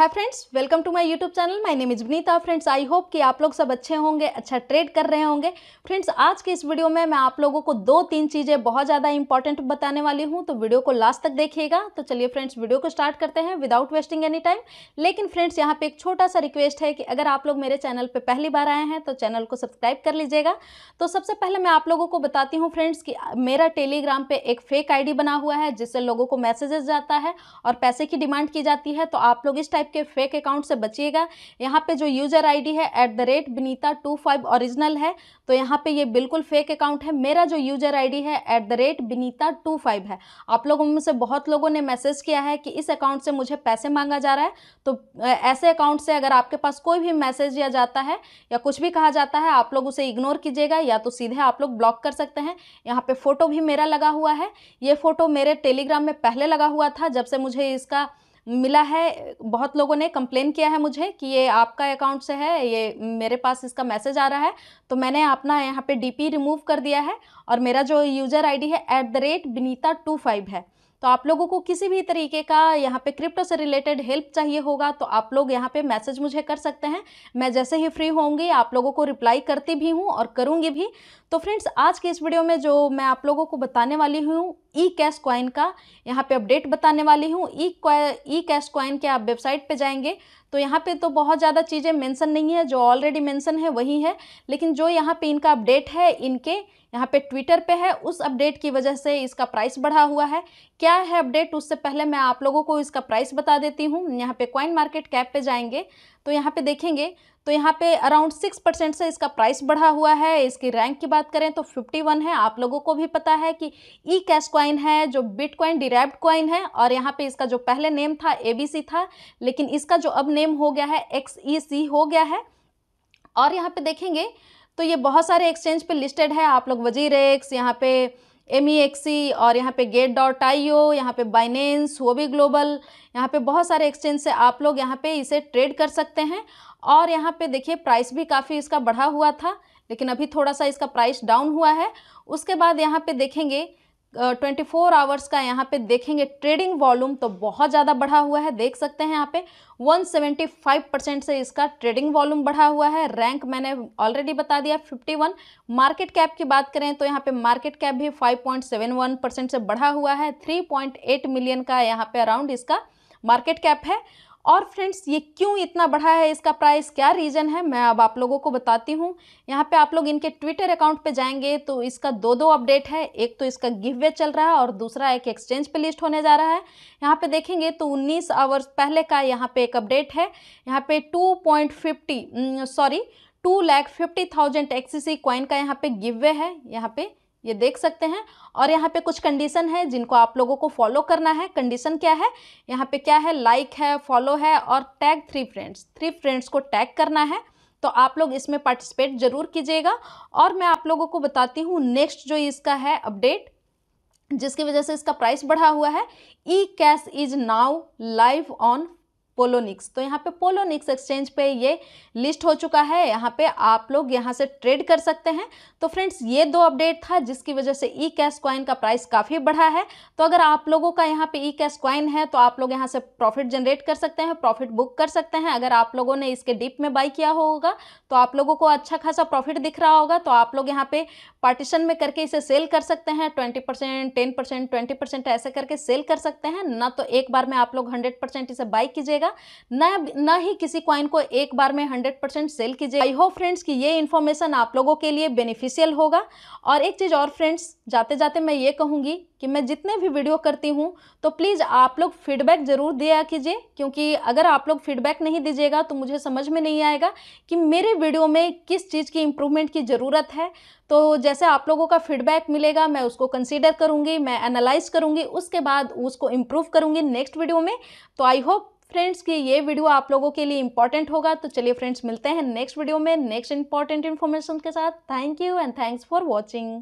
है friends welcome to my YouTube channel my name is Vinita friends I hope कि आप लोग सब अच्छे होंगे अच्छा ट्रेड कर रहे होंगे फ्रेंड्स आज के इस वीडियो में मैं आप लोगों को दो तीन चीज़ें बहुत ज़्यादा इंपॉर्टेंट बताने वाली हूँ तो वीडियो को लास्ट तक देखिएगा तो चलिए फ्रेंड्स वीडियो को स्टार्ट करते हैं विदाउट वेस्टिंग एनी टाइम लेकिन फ्रेंड्स यहाँ पर एक छोटा सा रिक्वेस्ट है कि अगर आप लोग मेरे चैनल पर पहली बार आए हैं तो चैनल को सब्सक्राइब कर लीजिएगा तो सबसे पहले मैं आप लोगों को बताती हूँ फ्रेंड्स कि मेरा टेलीग्राम पर एक फेक आई बना हुआ है जिससे लोगों को मैसेजेस जाता है और पैसे की डिमांड की जाती है तो आप लोग इस टाइप टाइप के फेक अकाउंट से बचिएगा यहाँ पे जो यूज़र आईडी है at the rate Banita two five original है तो यहाँ पे ये बिल्कुल फेक अकाउंट है मेरा जो यूज़र आईडी है at the rate Banita two five है आप लोगों में से बहुत लोगों ने मैसेज किया है कि इस अकाउंट से मुझे पैसे मांगा जा रहा है तो ऐसे अकाउंट से अगर आपके पास कोई भी मैसेज या जाता है या कुछ भी कहा जाता है आप लोग उसे इग्नोर कीजिएगा या तो सीधे आप लोग ब्लॉक कर सकते हैं यहाँ पे फ़ोटो भी मेरा लगा हुआ है ये फ़ोटो मेरे टेलीग्राम में पहले लगा हुआ था जब से मुझे इसका मिला है बहुत लोगों ने कंप्लेन किया है मुझे कि ये आपका अकाउंट से है ये मेरे पास इसका मैसेज आ रहा है तो मैंने अपना यहाँ पे डीपी रिमूव कर दिया है और मेरा जो यूज़र आईडी है at the rate Binita two five है तो आप लोगों को किसी भी तरीके का यहाँ पे क्रिप्टो से रिलेटेड हेल्प चाहिए होगा तो आप लोग यहाँ पे मैसेज मुझे कर सकते हैं मैं जैसे ही फ्री होंगी आप लोगों को रिप्लाई करती भी हूँ और करूँगी भी तो फ्रेंड्स आज के इस वीडियो में जो मैं आप लोगों को बताने वाली हूँ ई कैश क्वाइन का यहाँ पे अपडेट बताने वाली हूँ ई ई कैश क्वाइन के आप वेबसाइट पे जाएंगे तो यहाँ पे तो बहुत ज़्यादा चीज़ें मेंशन नहीं है जो ऑलरेडी मेंशन है वही है लेकिन जो यहाँ पे इनका अपडेट है इनके यहाँ पे ट्विटर पे है उस अपडेट की वजह से इसका प्राइस बढ़ा हुआ है क्या है अपडेट उससे पहले मैं आप लोगों को इसका प्राइस बता देती हूँ यहाँ पे क्वाइन मार्केट कैप पे जाएंगे तो यहाँ पे देखेंगे तो यहाँ पे अराउंड सिक्स परसेंट से इसका प्राइस बढ़ा हुआ है इसकी रैंक की बात करें तो फिफ्टी वन है आप लोगों को भी पता है कि ई कैश क्वाइन है जो बिट क्वाइन डिराइव्ड क्वाइन है और यहाँ पे इसका जो पहले नेम था सी था लेकिन इसका जो अब नेम हो गया है एक्स ई सी हो गया है और यहाँ पर देखेंगे तो ये बहुत सारे एक्सचेंज पर लिस्टेड है आप लोग वजीर एक्स यहाँ पे एम e e और यहाँ पे गेट डॉट आई ओ यहाँ पे बाइनेंस वो भी ग्लोबल यहाँ पे बहुत सारे एक्सचेंज से आप लोग यहाँ पे इसे ट्रेड कर सकते हैं और यहाँ पे देखिए प्राइस भी काफ़ी इसका बढ़ा हुआ था लेकिन अभी थोड़ा सा इसका प्राइस डाउन हुआ है उसके बाद यहाँ पे देखेंगे ट्वेंटी फोर आवर्स का यहाँ पे देखेंगे ट्रेडिंग वॉल्यूम तो बहुत ज़्यादा बढ़ा हुआ है देख सकते हैं यहाँ पे 175 परसेंट से इसका ट्रेडिंग वॉल्यूम बढ़ा हुआ है रैंक मैंने ऑलरेडी बता दिया 51 मार्केट कैप की बात करें तो यहाँ पे मार्केट कैप भी 5.71 परसेंट से बढ़ा हुआ है 3.8 मिलियन का यहाँ पे अराउंड इसका मार्केट कैप है और फ्रेंड्स ये क्यों इतना बढ़ा है इसका प्राइस क्या रीज़न है मैं अब आप लोगों को बताती हूँ यहाँ पे आप लोग इनके ट्विटर अकाउंट पे जाएंगे तो इसका दो दो अपडेट है एक तो इसका गिवे चल रहा है और दूसरा एक एक्सचेंज पे लिस्ट होने जा रहा है यहाँ पे देखेंगे तो 19 आवर्स पहले का यहाँ पे एक अपडेट है यहाँ पे two sorry two lakh fifty thousand एक्सीसी का यहाँ पे गिवे है यहाँ पे ये देख सकते हैं और यहाँ पे कुछ कंडीशन है जिनको आप लोगों को फॉलो करना है कंडीशन क्या है यहाँ पे क्या है लाइक like है फॉलो है और tag three friends three friends को टैग करना है तो आप लोग इसमें पार्टिसिपेट ज़रूर कीजिएगा और मैं आप लोगों को बताती हूँ नेक्स्ट जो इसका है अपडेट जिसकी वजह से इसका प्राइस बढ़ा हुआ है E cash is now live on Poloniex तो यहाँ पे पोलोनिक्स एक्सचेंज पे ये लिस्ट हो चुका है यहाँ पे आप लोग यहाँ से ट्रेड कर सकते हैं तो फ्रेंड्स ये दो अपडेट था जिसकी वजह से ई कैश क्वाइन का प्राइस काफ़ी बढ़ा है तो अगर आप लोगों का यहाँ पे ई कैश क्वाइन है तो आप लोग यहाँ से प्रॉफिट जनरेट कर सकते हैं प्रॉफिट बुक कर सकते हैं अगर आप लोगों ने इसके डिप में बाई किया होगा तो आप लोगों को अच्छा खासा प्रॉफिट दिख रहा होगा तो आप लोग यहाँ पर पार्टीशन में करके इसे सेल कर सकते हैं twenty percent ten percent twenty percent ऐसे करके सेल कर सकते हैं ना तो एक बार में आप लोग हंड्रेड परसेंट इसे बाई कीजिएगा कीजिएगा न न ही किसी क्वाइन को एक बार में हंड्रेड परसेंट सेल कीजिएगा आई होप फ्रेंड्स कि ये इन्फॉर्मेशन आप लोगों के लिए बेनिफिशियल होगा और एक चीज़ और फ्रेंड्स जाते जाते मैं ये कहूँगी कि मैं जितने भी वीडियो करती हूँ तो प्लीज़ आप लोग फीडबैक ज़रूर दिया कीजिए क्योंकि अगर आप लोग फीडबैक नहीं दीजिएगा तो मुझे समझ में नहीं आएगा कि मेरे वीडियो में किस चीज़ की इम्प्रूवमेंट की ज़रूरत है तो जैसे आप लोगों का फीडबैक मिलेगा मैं उसको कंसीडर करूँगी मैं एनालाइज करूँगी उसके बाद उसको इम्प्रूव करूँगी नेक्स्ट वीडियो में तो आई होप फ्रेंड्स कि ये वीडियो आप लोगों के लिए इंपॉर्टेंट होगा तो चलिए फ्रेंड्स मिलते हैं नेक्स्ट वीडियो में नेक्स्ट इंपॉर्टेंट इन्फॉर्मेशन के साथ thank you and thanks for watching